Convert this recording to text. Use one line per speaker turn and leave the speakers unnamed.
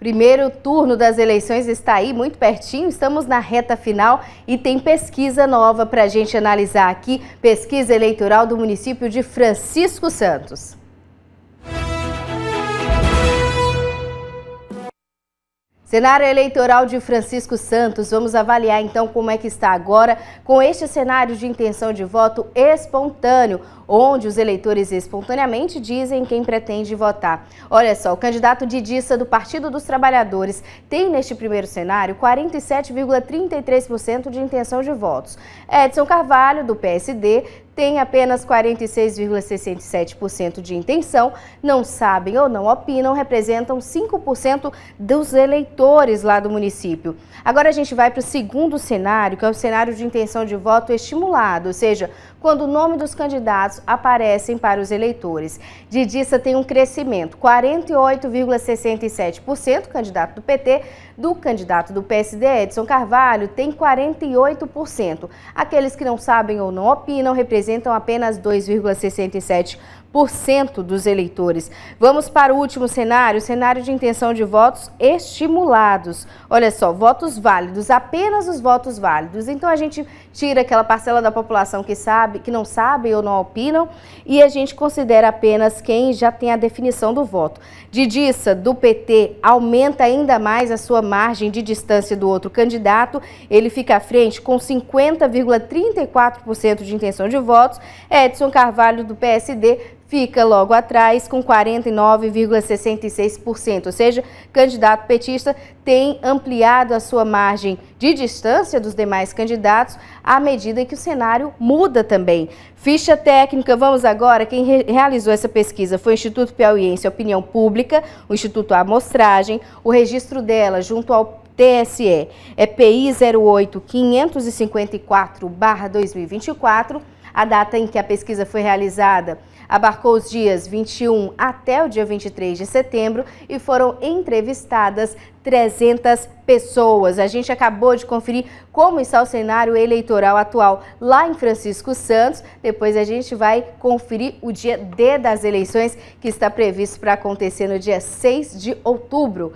Primeiro turno das eleições está aí muito pertinho, estamos na reta final e tem pesquisa nova para a gente analisar aqui, pesquisa eleitoral do município de Francisco Santos. Cenário eleitoral de Francisco Santos, vamos avaliar então como é que está agora com este cenário de intenção de voto espontâneo, onde os eleitores espontaneamente dizem quem pretende votar. Olha só, o candidato Didissa do Partido dos Trabalhadores tem neste primeiro cenário 47,33% de intenção de votos. Edson Carvalho, do PSD, têm apenas 46,67% de intenção, não sabem ou não opinam, representam 5% dos eleitores lá do município. Agora a gente vai para o segundo cenário, que é o cenário de intenção de voto estimulado, ou seja, quando o nome dos candidatos aparecem para os eleitores. Didissa tem um crescimento, 48,67%, candidato do PT, do candidato do PSD, Edson Carvalho, tem 48%. Aqueles que não sabem ou não opinam representam representam apenas 2,67% dos eleitores. Vamos para o último cenário, cenário de intenção de votos estimulados. Olha só, votos válidos, apenas os votos válidos. Então a gente tira aquela parcela da população que sabe, que não sabe ou não opinam, e a gente considera apenas quem já tem a definição do voto. Didissa, do PT, aumenta ainda mais a sua margem de distância do outro candidato. Ele fica à frente com 50,34% de intenção de voto votos. Edson Carvalho, do PSD, fica logo atrás com 49,66%, ou seja, candidato petista tem ampliado a sua margem de distância dos demais candidatos à medida que o cenário muda também. Ficha técnica, vamos agora, quem re realizou essa pesquisa foi o Instituto Piauiense Opinião Pública, o Instituto Amostragem, o registro dela junto ao TSE, é PI 554 2024 A data em que a pesquisa foi realizada abarcou os dias 21 até o dia 23 de setembro e foram entrevistadas 300 pessoas. A gente acabou de conferir como está o cenário eleitoral atual lá em Francisco Santos. Depois a gente vai conferir o dia D das eleições que está previsto para acontecer no dia 6 de outubro.